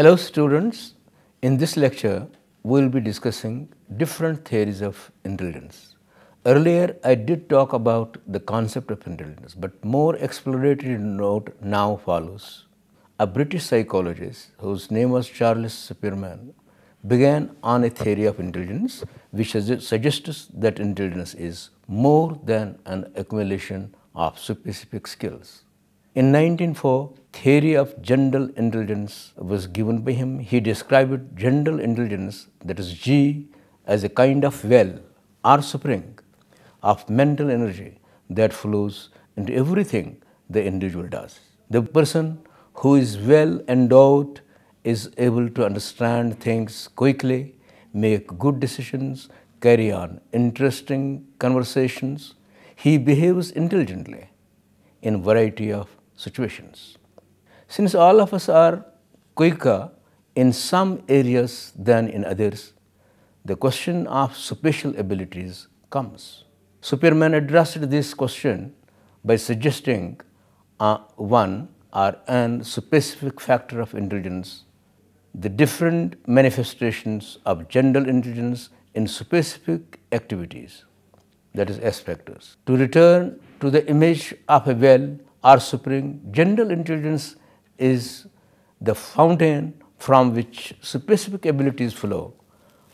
Hello students, in this lecture we will be discussing different theories of indulgence. Earlier I did talk about the concept of indulgence but more exploratory note now follows. A British psychologist whose name was Charles Spearman began on a theory of indulgence which suggests that indulgence is more than an accumulation of specific skills. In 1904, theory of general intelligence was given by him. He described general intelligence, that is G, as a kind of well or spring of mental energy that flows into everything the individual does. The person who is well endowed is able to understand things quickly, make good decisions, carry on interesting conversations. He behaves intelligently in variety of situations. Since all of us are quicker in some areas than in others, the question of special abilities comes. Superman addressed this question by suggesting a one or an specific factor of intelligence, the different manifestations of general intelligence in specific activities, that is, S factors. To return to the image of a well are supreme. General intelligence is the fountain from which specific abilities flow,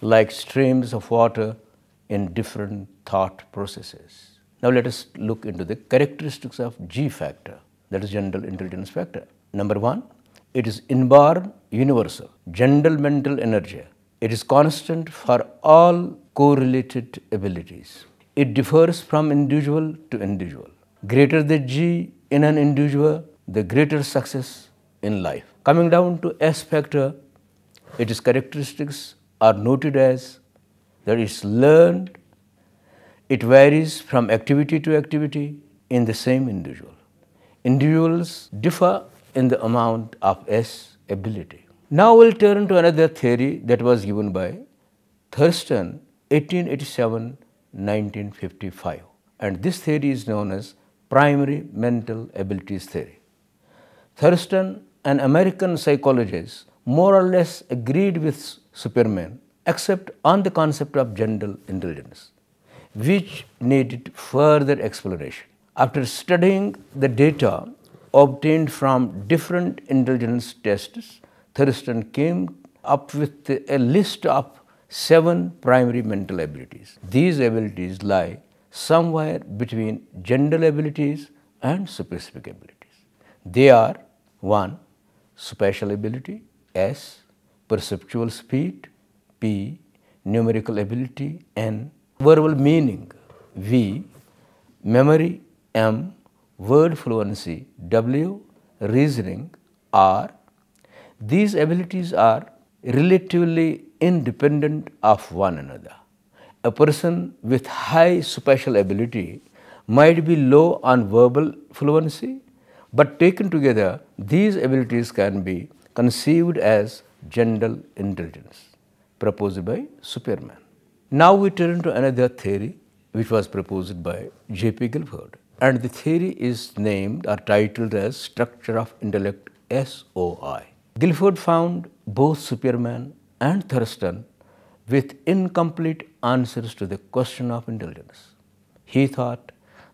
like streams of water in different thought processes. Now let us look into the characteristics of G factor, that is general intelligence factor. Number one, it is inborn universal, general mental energy. It is constant for all correlated abilities. It differs from individual to individual. Greater the G in an individual, the greater success in life. Coming down to S factor, its characteristics are noted as that it's learned, it varies from activity to activity in the same individual. Individuals differ in the amount of S ability. Now we'll turn to another theory that was given by Thurston 1887-1955 and this theory is known as primary mental abilities theory. Thurston, an American psychologist, more or less agreed with Superman except on the concept of general intelligence, which needed further explanation. After studying the data obtained from different intelligence tests, Thurston came up with a list of seven primary mental abilities. These abilities lie somewhere between general abilities and specific abilities. They are 1. special ability S, perceptual speed P, numerical ability N, verbal meaning V, memory M, word fluency W, reasoning R. These abilities are relatively independent of one another a person with high spatial ability might be low on verbal fluency, but taken together, these abilities can be conceived as general intelligence proposed by Superman. Now we turn to another theory which was proposed by J.P. Guilford and the theory is named or titled as Structure of Intellect SOI. Guilford found both Superman and Thurston with incomplete answers to the question of intelligence. He thought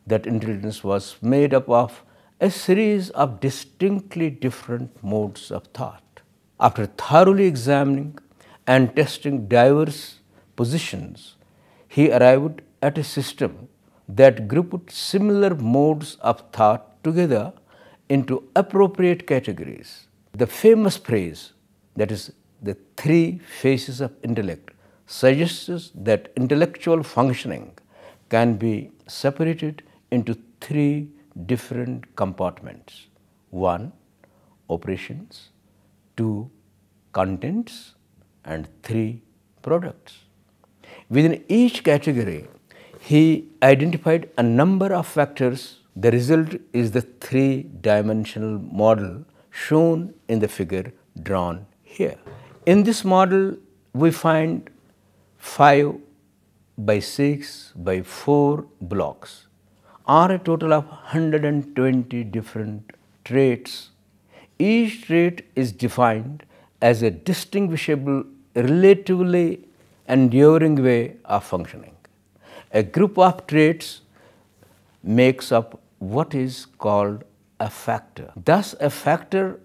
that intelligence was made up of a series of distinctly different modes of thought. After thoroughly examining and testing diverse positions, he arrived at a system that grouped similar modes of thought together into appropriate categories. The famous phrase, that is, the three faces of intellect, suggests that intellectual functioning can be separated into three different compartments. One, operations, two, contents, and three, products. Within each category, he identified a number of factors. The result is the three-dimensional model shown in the figure drawn here. In this model, we find 5 by 6 by 4 blocks are a total of 120 different traits. Each trait is defined as a distinguishable, relatively enduring way of functioning. A group of traits makes up what is called a factor. Thus, a factor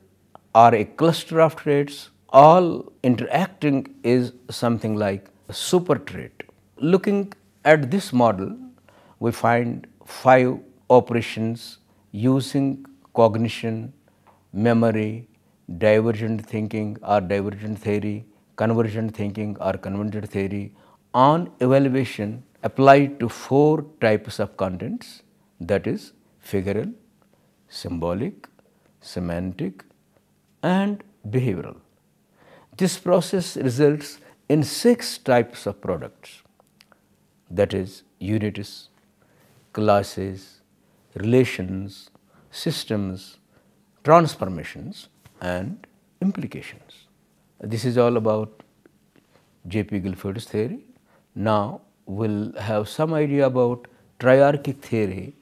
or a cluster of traits all interacting is something like super trait. Looking at this model, we find five operations using cognition, memory, divergent thinking or divergent theory, convergent thinking or convergent theory on evaluation applied to four types of contents that is figural, symbolic, semantic and behavioral. This process results in six types of products that is units, classes, relations, systems, transformations and implications. This is all about J.P. Guilford's theory. Now we'll have some idea about triarchic theory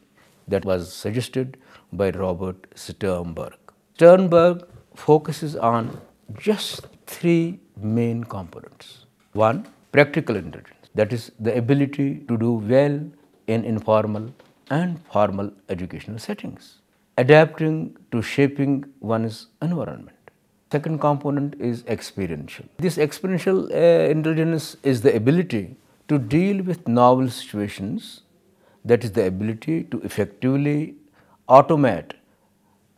that was suggested by Robert Sternberg. Sternberg focuses on just three main components. One, practical intelligence, that is the ability to do well in informal and formal educational settings, adapting to shaping one's environment. Second component is experiential. This experiential uh, intelligence is the ability to deal with novel situations, that is the ability to effectively automate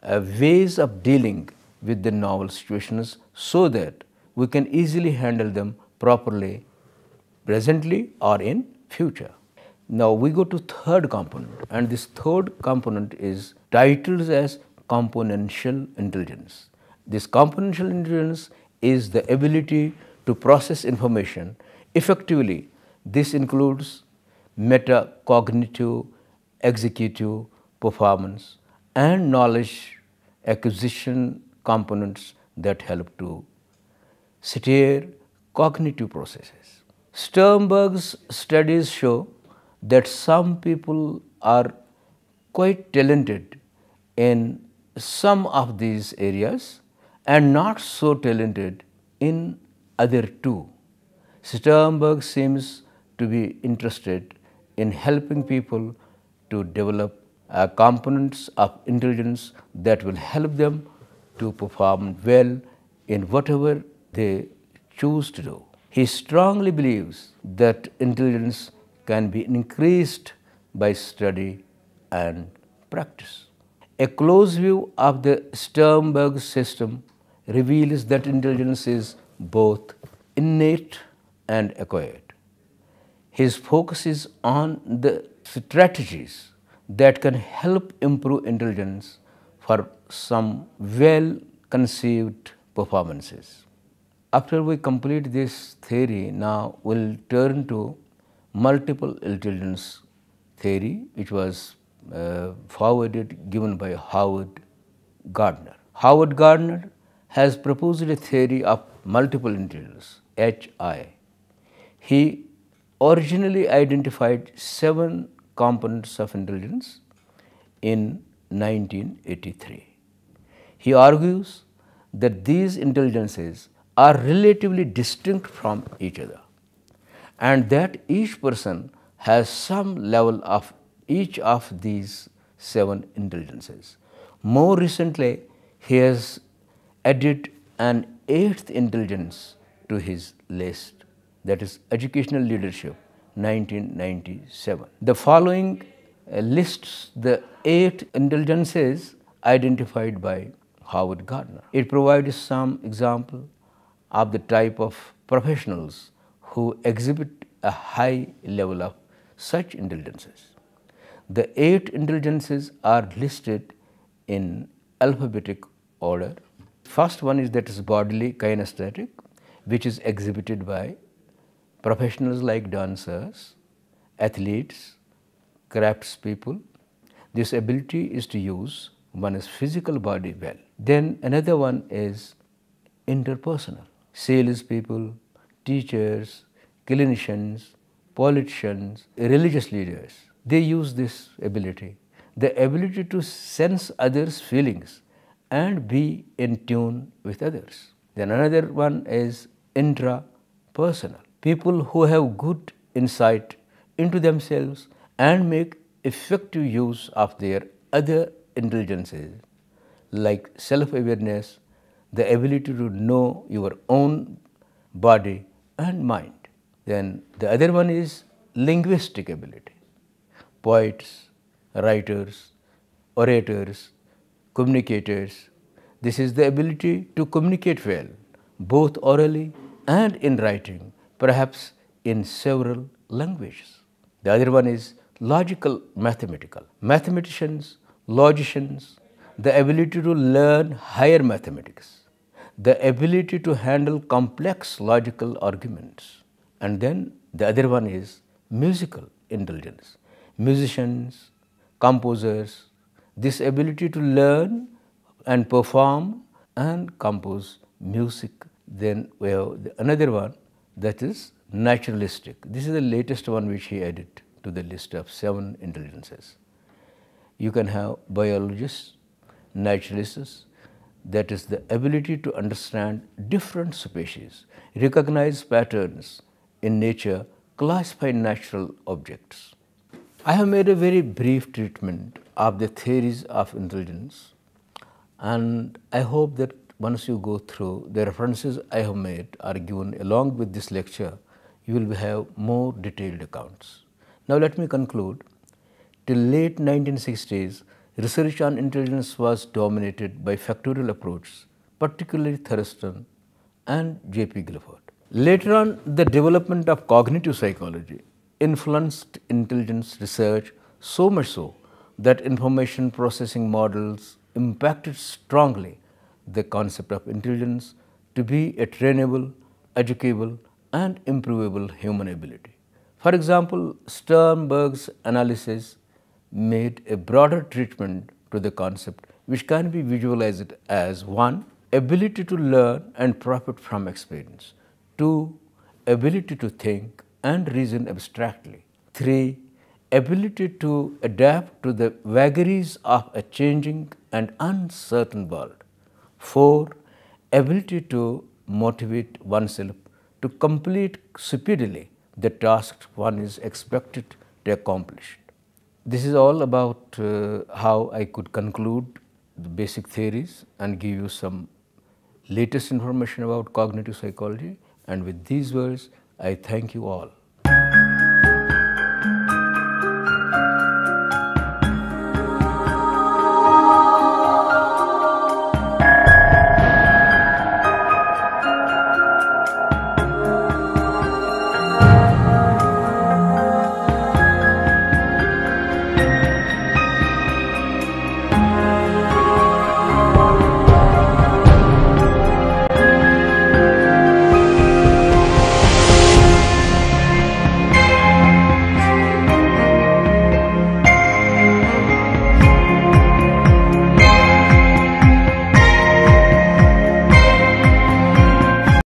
uh, ways of dealing with the novel situations so that we can easily handle them properly presently or in future. Now we go to third component and this third component is titled as componential intelligence. This componential intelligence is the ability to process information effectively. This includes metacognitive, executive performance and knowledge acquisition components that help to severe cognitive processes. Sternberg's studies show that some people are quite talented in some of these areas and not so talented in other two. Sternberg seems to be interested in helping people to develop uh, components of intelligence that will help them to perform well in whatever they choose to do. He strongly believes that intelligence can be increased by study and practice. A close view of the Sternberg system reveals that intelligence is both innate and acquired. His focus is on the strategies that can help improve intelligence for some well conceived performances. After we complete this theory, now we'll turn to multiple intelligence theory, which was uh, forwarded, given by Howard Gardner. Howard Gardner has proposed a theory of multiple intelligence, HI. He originally identified seven components of intelligence in 1983. He argues that these intelligences are relatively distinct from each other and that each person has some level of each of these seven intelligences. More recently, he has added an eighth intelligence to his list, that is educational leadership, 1997. The following uh, lists the eight intelligences identified by Howard Gardner. It provides some example of the type of professionals who exhibit a high level of such intelligences, The eight intelligences are listed in alphabetic order. First one is that is bodily kinesthetic, which is exhibited by professionals like dancers, athletes, craftspeople. This ability is to use one's physical body well. Then another one is interpersonal salespeople, teachers, clinicians, politicians, religious leaders. They use this ability, the ability to sense others' feelings and be in tune with others. Then another one is intrapersonal. People who have good insight into themselves and make effective use of their other intelligences like self-awareness, the ability to know your own body and mind. Then the other one is linguistic ability. Poets, writers, orators, communicators, this is the ability to communicate well, both orally and in writing, perhaps in several languages. The other one is logical mathematical. Mathematicians, logicians, the ability to learn higher mathematics, the ability to handle complex logical arguments, and then the other one is musical intelligence. Musicians, composers, this ability to learn and perform and compose music. Then we have the another one that is naturalistic. This is the latest one which he added to the list of seven intelligences. You can have biologists, naturalists, that is the ability to understand different species, recognize patterns in nature, classify natural objects. I have made a very brief treatment of the theories of intelligence and I hope that once you go through the references I have made are given along with this lecture, you will have more detailed accounts. Now let me conclude. Till late 1960s, research on intelligence was dominated by factorial approaches, particularly Thurston and J.P. Guilford. Later on, the development of cognitive psychology influenced intelligence research so much so that information processing models impacted strongly the concept of intelligence to be a trainable, educable and improvable human ability. For example, Sternberg's analysis made a broader treatment to the concept which can be visualized as 1. ability to learn and profit from experience 2. ability to think and reason abstractly 3. ability to adapt to the vagaries of a changing and uncertain world 4. ability to motivate oneself to complete speedily the tasks one is expected to accomplish this is all about uh, how I could conclude the basic theories and give you some latest information about cognitive psychology and with these words I thank you all.